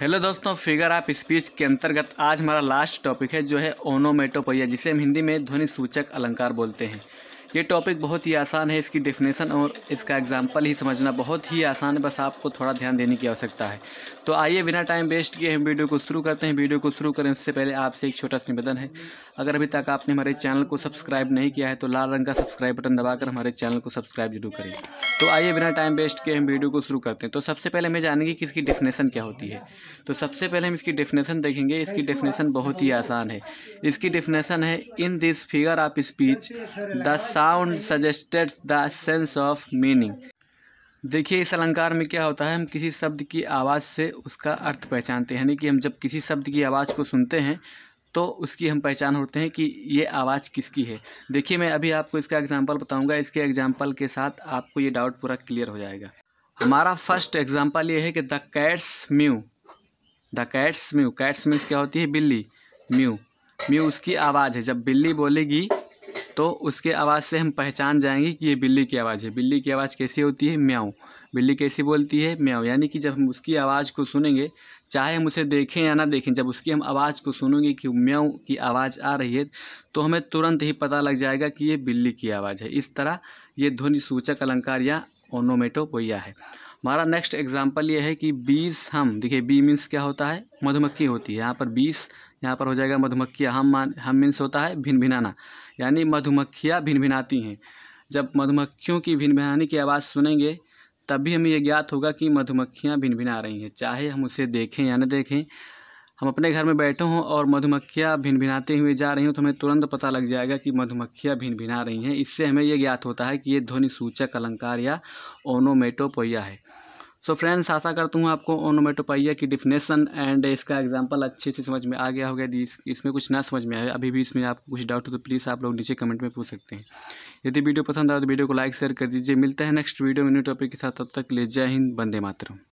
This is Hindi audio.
हेलो दोस्तों फिगर ऑफ स्पीच के अंतर्गत आज हमारा लास्ट टॉपिक है जो है ओनोमेटोपोइया जिसे हम हिंदी में ध्वनि सूचक अलंकार बोलते हैं ये टॉपिक बहुत ही आसान है इसकी डेफिनेशन और इसका एग्जाम्पल ही समझना बहुत ही आसान है बस आपको थोड़ा ध्यान देने की आवश्यकता है तो आइए बिना टाइम वेस्ट किए हम वीडियो को शुरू करते हैं वीडियो को शुरू करें उससे पहले आपसे एक छोटा सा निवेदन है अगर अभी तक आपने हमारे चैनल को सब्सक्राइब नहीं किया है तो लाल रंग का सब्सक्राइब बटन दबाकर हमारे चैनल को सब्सक्राइब जरूर करें तो आइए बिना टाइम वेस्ट किए हम वीडियो को शुरू करते हैं तो सबसे पहले हमें जानेंगे कि इसकी डेफिनेशन क्या होती है तो सबसे पहले हम इसकी डेफिनेशन देखेंगे इसकी डेफिनेशन बहुत ही आसान है इसकी डेफिनेशन है in this figure of speech this sound suggested the sense of meaning देखिए इस अलंकार में क्या होता है हम किसी शब्द की आवाज़ से उसका अर्थ पहचानते हैं यानी कि हम जब किसी शब्द की आवाज़ को सुनते हैं तो उसकी हम पहचान होते हैं कि ये आवाज़ किसकी है देखिए मैं अभी आपको इसका एग्जाम्पल बताऊंगा इसके एग्जाम्पल के साथ आपको ये डाउट पूरा क्लियर हो जाएगा हमारा फर्स्ट एग्जाम्पल ये है कि the cats mew the cats mew cats means क्या होती है बिल्ली म्यू म्यू उसकी आवाज़ है जब बिल्ली बोलेगी तो उसके आवाज़ से हम पहचान जाएंगे कि ये बिल्ली की आवाज़ है बिल्ली की आवाज़ कैसी होती है म्याऊँ बिल्ली कैसी बोलती है म्याऊँ यानी कि जब हम उसकी आवाज़ को सुनेंगे चाहे हम उसे देखें या ना देखें जब उसकी हम आवाज़ को सुनेंगे कि म्याऊँ की आवाज़ आ रही है तो हमें तुरंत ही पता लग जाएगा कि ये बिल्ली की आवाज़ है इस तरह ये ध्वनि सूचक अलंकार या बोया है हमारा नेक्स्ट एग्जाम्पल ये है कि बीस हम देखिए बी मीन्स क्या होता है मधुमक्खी होती है यहाँ पर बीस यहाँ पर हो जाएगा मधुमक्खियाँ हम मान हम मीन्स होता है भिन भिनाना यानी मधुमक्खियाँ भिन भिनाती हैं जब मधुमक्खियों की भिन भिनाने की आवाज़ सुनेंगे तभी हमें यह ज्ञात होगा कि मधुमक्खियाँ भिन भिना रही हैं चाहे हम उसे देखें या न देखें हम अपने घर में बैठे हों और मधुमक्खियाँ भिन भिनाते हुए जा रही हों तो हमें तुरंत पता लग जाएगा कि मधुमक्खियाँ भिन भिना रही हैं इससे हमें यह ज्ञात होता है कि ये ध्वनि सूचक अलंकार या ओनोमेटोपोइया है सो फ्रेंड्स आशा करता हूँ आपको ओनोमेटोपाइया की डिफिनेशन एंड इसका एग्जांपल अच्छे से समझ में आ गया होगा यदि इसमें कुछ ना समझ में आया अभी भी इसमें आपको कुछ डाउट हो तो प्लीज़ आप लोग नीचे कमेंट में पूछ सकते हैं यदि वीडियो पसंद आए तो वीडियो को लाइक शेयर कर दीजिए मिलता है नेक्स्ट वीडियो में न्यू टॉपिक के साथ तब तक ले जय हिंद बंदे मातरम